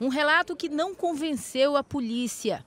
Um relato que não convenceu a polícia.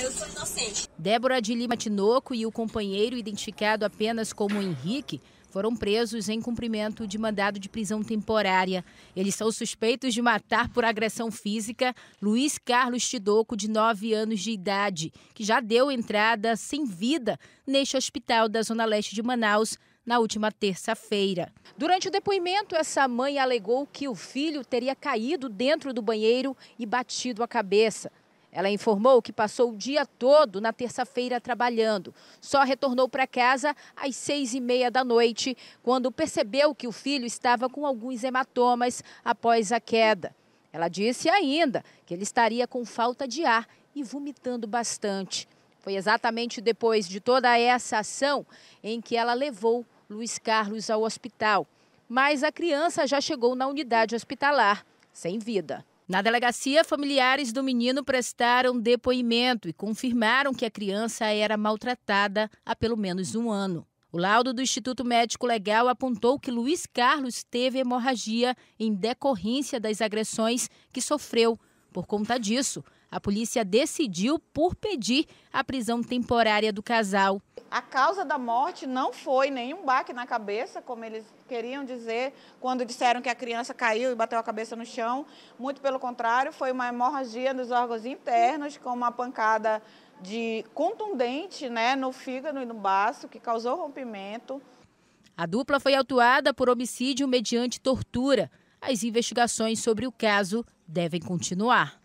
Eu sou inocente. Débora de Lima Tinoco e o companheiro, identificado apenas como Henrique, foram presos em cumprimento de mandado de prisão temporária. Eles são suspeitos de matar por agressão física Luiz Carlos Tidoco, de 9 anos de idade, que já deu entrada sem vida neste hospital da Zona Leste de Manaus na última terça-feira. Durante o depoimento, essa mãe alegou que o filho teria caído dentro do banheiro e batido a cabeça. Ela informou que passou o dia todo na terça-feira trabalhando. Só retornou para casa às seis e meia da noite, quando percebeu que o filho estava com alguns hematomas após a queda. Ela disse ainda que ele estaria com falta de ar e vomitando bastante. Foi exatamente depois de toda essa ação em que ela levou Luiz Carlos ao hospital. Mas a criança já chegou na unidade hospitalar, sem vida. Na delegacia, familiares do menino prestaram depoimento e confirmaram que a criança era maltratada há pelo menos um ano. O laudo do Instituto Médico Legal apontou que Luiz Carlos teve hemorragia em decorrência das agressões que sofreu por conta disso, a polícia decidiu por pedir a prisão temporária do casal. A causa da morte não foi nenhum baque na cabeça, como eles queriam dizer quando disseram que a criança caiu e bateu a cabeça no chão. Muito pelo contrário, foi uma hemorragia nos órgãos internos, com uma pancada de contundente né, no fígado e no baço, que causou rompimento. A dupla foi autuada por homicídio mediante tortura. As investigações sobre o caso devem continuar.